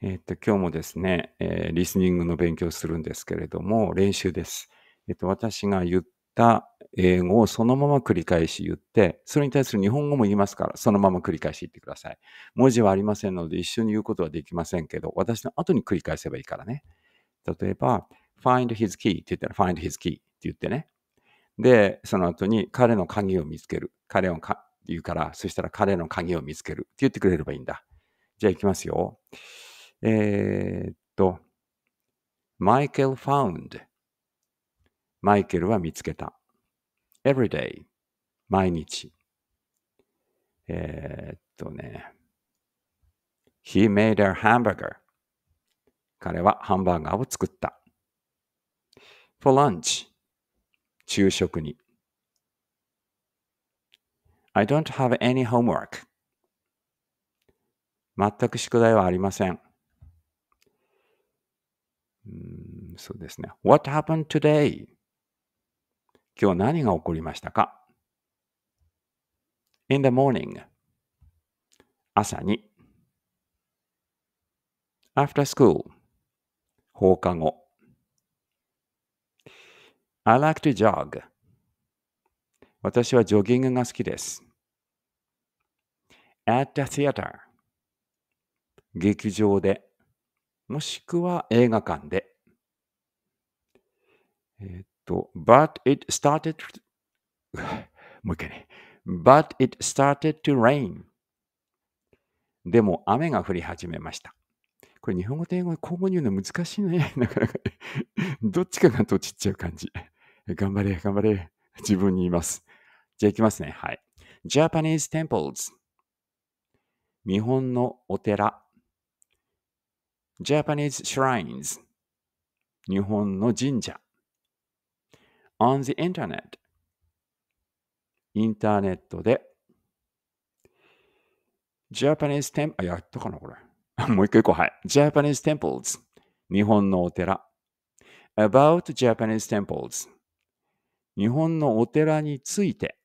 えっと、今日もですね、えー、リスニングの勉強するんですけれども、練習です。えっと、私が言った英語をそのまま繰り返し言って、それに対する日本語も言いますから、そのまま繰り返し言ってください。文字はありませんので、一緒に言うことはできませんけど、私の後に繰り返せばいいからね。例えば、find his key って言ったら、find his key って言ってね。で、その後に彼の鍵を見つける。彼をか言うから、そしたら彼の鍵を見つけるって言ってくれればいいんだ。じゃあ行きますよ。えー、っと、マイケル found マイケルは見つけた。everyday 毎日。えー、っとね、he made a hamburger 彼はハンバーガーを作った。for lunch 昼食に。I don't have any homework 全く宿題はありません。そうですね。What happened today? 今日何が起こりましたか ?In the morning 朝に After school 放課後 I like to jog 私はジョギングが好きです At the theater 劇場でもしくは映画館でえっと、but it started, もう一回ね。but it started to rain. でも雨が降り始めました。これ日本語と英語で交互に言うの難しいね。なかなか、どっちかがとちっちゃう感じ。頑張れ、頑張れ。自分に言います。じゃあ行きますね。はい。Japanese temples 日本のお寺 Japanese shrines 日本の神社 on the internet インターネットで Japanese temple やったかなこれ。もう一個一個はい。Japanese temples 日本のお寺 about Japanese temples 日本のお寺について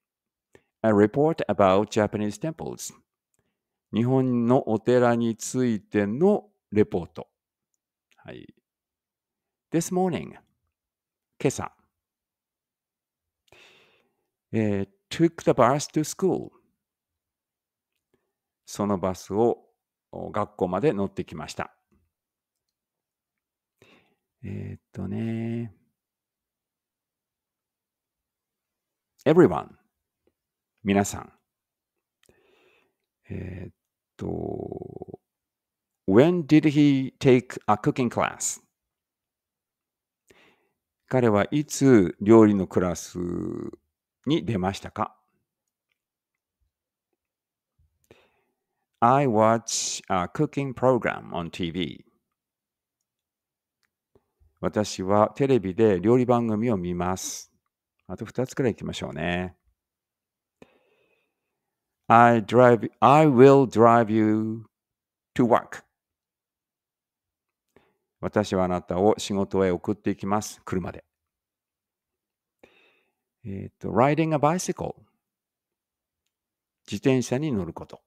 A report about Japanese temples 日本のお寺についてのレポート。はい。This morning 今朝えー、took the bus to school そのバスを学校まで乗ってきました。えー、っとね。everyone 皆さん。えー、っと when did he take a cooking class? 彼はいつ料理のクラスに出ましたか ?I watch a cooking program on TV. 私はテレビで料理番組を見ます。あと2つくらい行きましょうね。I, drive, I will drive you to work. 私はあなたを仕事へ送っていきます。車で。えっ、ー、と、riding a bicycle。自転車に乗ること。